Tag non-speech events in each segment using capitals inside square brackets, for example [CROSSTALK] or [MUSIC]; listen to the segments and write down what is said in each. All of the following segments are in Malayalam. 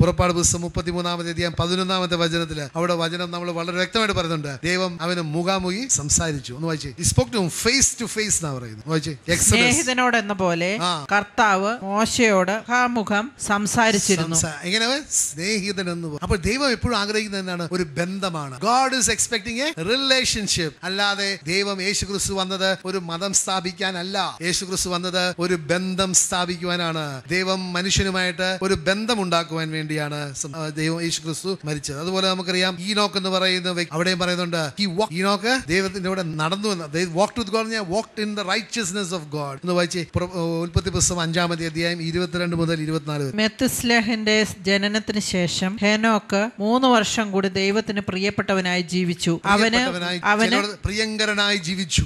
പുറപ്പാട് മുപ്പത്തി മൂന്നാമത്തെ അധ്യായം പതിനൊന്നാമത്തെ വചനത്തിൽ അവിടെ വചനം നമ്മൾ വളരെ വ്യക്തമായിട്ട് പറയുന്നുണ്ട് ദൈവം അവന് മുഖാമുഖി സംസാരിച്ചു ഒന്ന് വായിച്ചു spoke to face to face എന്നാ പറയുന്നത് സ്നേഹിതനോട് എന്ന പോലെ കർത്താവ് മോശയോട് മുഖാമുഖം സംസാരിച്ചിരുന്നു എങ്ങനെ സ്നേഹിതൻ എന്ന് അപ്പോൾ ദൈവം എപ്പോഴും ആഗ്രഹിക്കുന്നത് എന്താണ് ഒരു ബന്ധമാണ് God is expecting a relationship അല്ലാതെ ദൈവം യേശു ക്രിസ്തു വന്നത് ഒരു മതം സ്ഥാപിക്കാനല്ല യേശു ക്രിസ്തു വന്നത് ഒരു ബന്ധം സ്ഥാപിക്കുവാനാണ് ദൈവം മനുഷ്യനുമായിട്ട് ഒരു ബന്ധം ഉണ്ടാക്കുവാൻ വേണ്ടി വേണ്ടിയാണ് ദൈവം യേശു ക്രിസ്തു മരിച്ചത് അതുപോലെ നമുക്കറിയാം നോക്ക് എന്ന് പറയുന്ന അവിടെയും പറയുന്നുണ്ട് ഈ വാക്ക് ദൈവത്തിന്റെ കൂടെ നടന്നു എന്ന് walk to God walk in the righteousness of God എന്ന് വായിച്ച് ഉൽപ്പത്തി പുസ്തകം അഞ്ചാമത്തെ അധ്യായം ഇരുപത്തിരണ്ട് മുതൽ ഇരുപത്തിനാല് മെത്തുസ്ലേഹിന്റെ ജനനത്തിന് ശേഷം ഹെനോക്ക് മൂന്ന് വർഷം കൂടി ദൈവത്തിന് പ്രിയപ്പെട്ടവനായി ജീവിച്ചു അവന് അവന് പ്രിയങ്കരനായി ജീവിച്ചു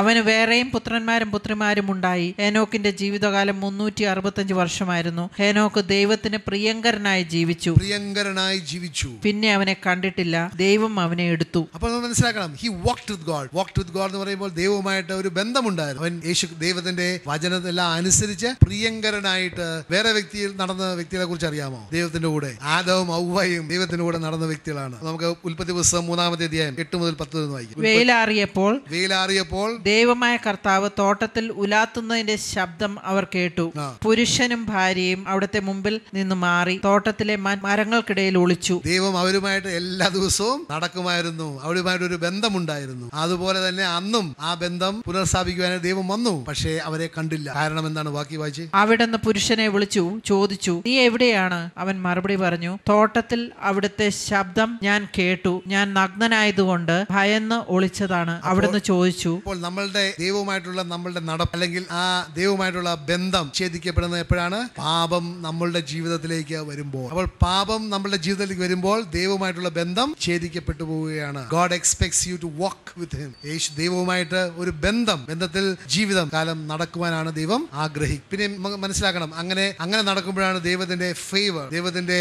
അവന് വേറെയും പുത്രന്മാരും പുത്രിമാരും ഉണ്ടായി ഹെനോക്കിന്റെ ജീവിതകാലം മുന്നൂറ്റി അറുപത്തഞ്ച് വർഷമായിരുന്നു ഹേനോക്ക് ദൈവത്തിന് പ്രിയങ്കരനായി ജീവിച്ചു പ്രിയങ്കരനായി ജീവിച്ചു പിന്നെ അവനെ കണ്ടിട്ടില്ല ദൈവം അവനെ എടുത്തു അപ്പോൾ നമ്മൾ മനസ്സിലാക്കണം he walked with God walked with God എന്ന് പറയുമ്പോൾ ദൈവവുമായിട്ട് ഒരു ബന്ധമുണ്ടായിരുന്നു അവൻ യേശു ദൈവത്തിന്റെ വചനതെല്ലാം അനുസരിച്ച് പ്രിയങ്കരനായിട്ട് വേറെ വ്യക്തിയിൽ നടന്ന വ്യക്തികളെ കുറിച്ച് അറിയാമോ ദൈവത്തിന്റെ കൂടെ ആദവും ഔവയും ദൈവത്തിന്റെ കൂടെ നടന്ന വ്യക്തികളാണ് നമുക്ക് ഉൽപ്പത്തി പുസ്തകം മൂന്നാമത്തെ അധ്യായം എട്ട് മുതൽ പത്ത് നിന്ന് വായിക്കും വെയിലാറിയപ്പോൾ വെയിലാറിയപ്പോൾ ദൈവമായ കർത്താവ് തോട്ടത്തിൽ ഉലാത്തുന്നതിന്റെ ശബ്ദം അവർ കേട്ടു പുരുഷനും ഭാര്യയും അവിടുത്തെ മുമ്പിൽ നിന്ന് മാറി തോട്ടത്തിലെ മരങ്ങൾക്കിടയിൽ ഒളിച്ചു ദൈവം അവരുമായിട്ട് എല്ലാ ദിവസവും നടക്കുമായിരുന്നു അവരുമായിട്ട് ഒരു ബന്ധമുണ്ടായിരുന്നു അതുപോലെ തന്നെ അന്നും ആ ബന്ധം പുനഃസ്ഥാപിക്കുവാനായി ദൈവം വന്നു പക്ഷേ അവരെ കണ്ടില്ല കാരണം എന്താണ് ബാക്കി വായിച്ച് അവിടെന്ന് പുരുഷനെ വിളിച്ചു ചോദിച്ചു നീ എവിടെയാണ് അവൻ മറുപടി പറഞ്ഞു തോട്ടത്തിൽ അവിടുത്തെ ശബ്ദം ഞാൻ കേട്ടു ഞാൻ നഗ്നനായതുകൊണ്ട് ഭയന്ന് ഒളിച്ചതാണ് അവിടുന്ന് ചോദിച്ചു അപ്പോൾ നമ്മളുടെ ദൈവവുമായിട്ടുള്ള നമ്മളുടെ നടപ്പ് അല്ലെങ്കിൽ ആ ദൈവവുമായിട്ടുള്ള ബന്ധം ഛേദിക്കപ്പെടുന്നത് എപ്പോഴാണ് പാപം നമ്മളുടെ ജീവിതത്തിലേക്ക് വരുമ്പോൾ അപ്പോൾ പാപം നമ്മളുടെ ജീവിതത്തിലേക്ക് വരുമ്പോൾ ദൈവമായിട്ടുള്ള ബന്ധം ഛേദിക്കപ്പെട്ടു പോവുകയാണ് God expects you to walk with him യേശു ദൈവവുമായിട്ട് ഒരു ബന്ധം ബന്ധത്തിൽ ജീവിതം കാലം നടക്കുവാനാണ് ദൈവം ആഗ്രഹിക്കും പിന്നെ മനസ്സിലാക്കണം അങ്ങനെ അങ്ങനെ നടക്കുമ്പോഴാണ് ദൈവത്തിന്റെ ഫേവർ ദൈവത്തിന്റെ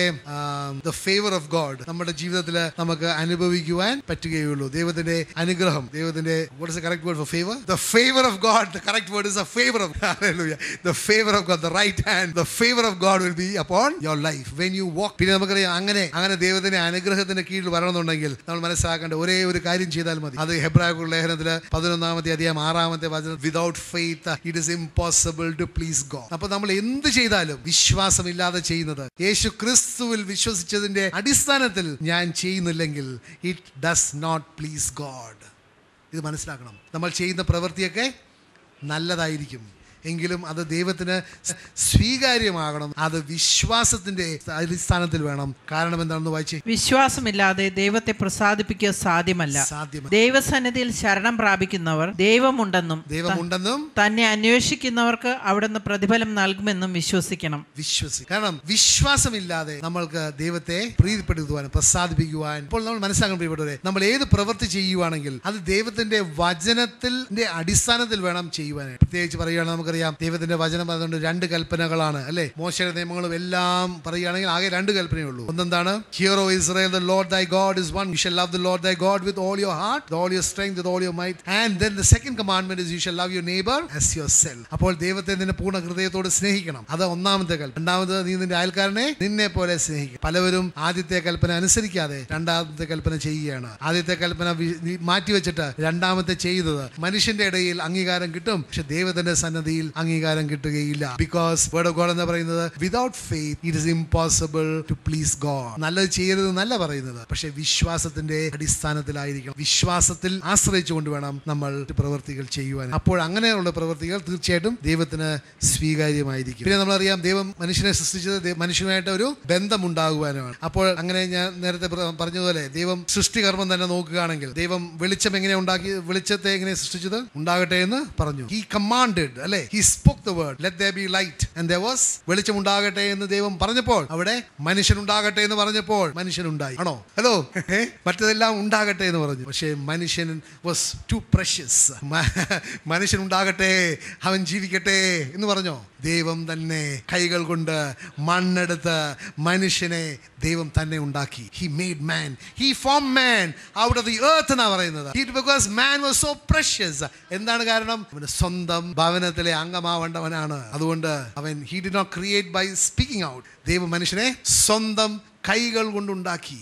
ദ ഫേവർ ഓഫ് ഗോഡ് നമ്മുടെ ജീവിതത്തിൽ നമുക്ക് അനുഭവിക്കുവാൻ പറ്റുകയുള്ളൂ ദൈവത്തിന്റെ അനുഗ്രഹം ദൈവത്തിന്റെ what correct word for favour the favour of God correct word is the favour of the favour of God the right hand the favour of God will be upon your life when you walk പിന്നെ നമുക്കറിയാം അങ്ങനെ അങ്ങനെ ദൈവത്തിന്റെ അനുഗ്രഹത്തിന്റെ കീഴിൽ വരണമെന്നുണ്ടെങ്കിൽ നമ്മൾ മനസ്സിലാക്കേണ്ട ഒരേ ഒരു കാര്യം ചെയ്താൽ മതി അത് ഹെബ്രാഹു ലേഖനത്തിൽ പതിനൊന്നാമത്തെ അധികം ആറാമത്തെ വചനം without faith it is impossible to please God അപ്പൊ നമ്മൾ എന്ത് ചെയ്താലും വിശ്വാസമില്ലാതെ ചെയ്യുന്നത് യേശു ക്രിസ്തുവിൽ വിശ്വസിച്ചതിന്റെ അടിസ്ഥാനത്തിൽ ഞാൻ ചെയ്യുന്നില്ലെങ്കിൽ it does not please God ഇത് മനസ്സിലാക്കണം നമ്മൾ ചെയ്യുന്ന പ്രവൃത്തിയൊക്കെ നല്ലതായിരിക്കും എങ്കിലും അത് ദൈവത്തിന് സ്വീകാര്യമാകണം അത് വിശ്വാസത്തിന്റെ അടിസ്ഥാനത്തിൽ വേണം കാരണം എന്താണെന്ന് വായിച്ചു വിശ്വാസമില്ലാതെ ദൈവത്തെ പ്രസാദിപ്പിക്കുക സാധ്യമല്ല സാധ്യമല്ല ദൈവസന്നിധിയിൽ ശരണം പ്രാപിക്കുന്നവർ ദൈവമുണ്ടെന്നും ദൈവമുണ്ടെന്നും തന്നെ അന്വേഷിക്കുന്നവർക്ക് അവിടുന്ന് പ്രതിഫലം നൽകുമെന്നും വിശ്വസിക്കണം വിശ്വസിക്കണം കാരണം വിശ്വാസമില്ലാതെ നമ്മൾക്ക് ദൈവത്തെ പ്രീതിപ്പെടുത്തുവാനും പ്രസാദിപ്പിക്കുവാൻ ഇപ്പോൾ നമ്മൾ മനസ്സിലാക്കാൻ പ്രിയപ്പെട്ടവരെ നമ്മൾ ഏത് പ്രവൃത്തി ചെയ്യുവാണെങ്കിൽ അത് ദൈവത്തിന്റെ വചനത്തിൽ അടിസ്ഥാനത്തിൽ വേണം ചെയ്യുവാനായിട്ട് പ്രത്യേകിച്ച് പറയുകയാണെങ്കിൽ നമുക്ക് നമുക്കറിയാം ദൈവത്തിന്റെ വചനം അതുകൊണ്ട് രണ്ട് കൽപ്പനകളാണ് അല്ലേ മോശയുടെ നിയമങ്ങളും എല്ലാം പറയുകയാണെങ്കിൽ ആകെ രണ്ട് കൽപ്പനയുള്ളൂ ഉള്ളൂ ഒന്നെന്താണ് hear O Israel the Lord thy God is one you shall love the Lord thy God with all your heart all your strength with all your might and then the second commandment is you shall love your neighbour as yourself അപ്പോൾ ദൈവത്തെ നിന്റെ പൂർണ്ണ ഹൃദയത്തോട് സ്നേഹിക്കണം അത് ഒന്നാമത്തെ കൽപ്പന രണ്ടാമത് നീ നിന്റെ അയൽക്കാരനെ നിന്നെ പോലെ സ്നേഹിക്കും പലവരും ആദ്യത്തെ കൽപ്പന അനുസരിക്കാതെ രണ്ടാമത്തെ കൽപ്പന ചെയ്യുകയാണ് ആദ്യത്തെ കൽപ്പന മാറ്റിവെച്ചിട്ട് രണ്ടാമത്തെ ചെയ്തത് മനുഷ്യന്റെ ഇടയിൽ അംഗീകാരം കിട്ടും പക്ഷെ ദൈവത്തിന്റെ സന്നദ്ധിയിൽ അംഗീകാരം കിട്ടുകയില്ല ബിക്കോസ് വേർഡ് ഓഫ് ഗോഡ് എന്ന് പറയുന്നത് without faith it is impossible to please God നല്ലത് ചെയ്യരുത് നല്ല പറയുന്നത് പക്ഷേ വിശ്വാസത്തിന്റെ അടിസ്ഥാനത്തിലായിരിക്കണം വിശ്വാസത്തിൽ ആശ്രയിച്ചു വേണം നമ്മൾ പ്രവൃത്തികൾ ചെയ്യുവാൻ അപ്പോൾ അങ്ങനെയുള്ള പ്രവൃത്തികൾ തീർച്ചയായിട്ടും ദൈവത്തിന് സ്വീകാര്യമായിരിക്കും പിന്നെ നമ്മളറിയാം ദൈവം മനുഷ്യനെ സൃഷ്ടിച്ചത് മനുഷ്യനായിട്ട് ഒരു ബന്ധം ഉണ്ടാകുവാനാണ് അപ്പോൾ അങ്ങനെ ഞാൻ നേരത്തെ പറഞ്ഞതുപോലെ ദൈവം സൃഷ്ടികർമ്മം തന്നെ നോക്കുകയാണെങ്കിൽ ദൈവം വെളിച്ചം എങ്ങനെ ഉണ്ടാക്കി വെളിച്ചത്തെ എങ്ങനെ സൃഷ്ടിച്ചത് ഉണ്ടാകട്ടെ എന്ന് പറഞ്ഞു ഈ കമാൻഡ് അല്ലെ he spoke the word let be light was വെളിച്ചം ഉണ്ടാകട്ടെ എന്ന് ദൈവം പറഞ്ഞപ്പോൾ അവിടെ മനുഷ്യൻ ഉണ്ടാകട്ടെ എന്ന് പറഞ്ഞപ്പോൾ മനുഷ്യൻ ഉണ്ടായി ആണോ ഹലോ [LAUGHS] മറ്റതെല്ലാം ഉണ്ടാകട്ടെ എന്ന് പറഞ്ഞു പക്ഷേ മനുഷ്യൻ വാസ് ടു പ്രഷ്യസ് മനുഷ്യൻ ഉണ്ടാകട്ടെ അവൻ ജീവിക്കട്ടെ എന്ന് പറഞ്ഞോ ദൈവം തന്നെ കൈകൾ കൊണ്ട് മണ്ണെടുത്ത് മനുഷ്യനെ ദൈവം തന്നെ ഉണ്ടാക്കി he made man he formed man out of the earth എന്നാണ് പറയുന്നത് because man was so precious എന്താണ് കാരണം സ്വന്തം ഭവനത്തിലെ അംഗമാവേണ്ടവനാണ് അതുകൊണ്ട് അവൻ he did not create by speaking out ദൈവം മനുഷ്യനെ സ്വന്തം കൈകൾ കൊണ്ടുണ്ടാക്കി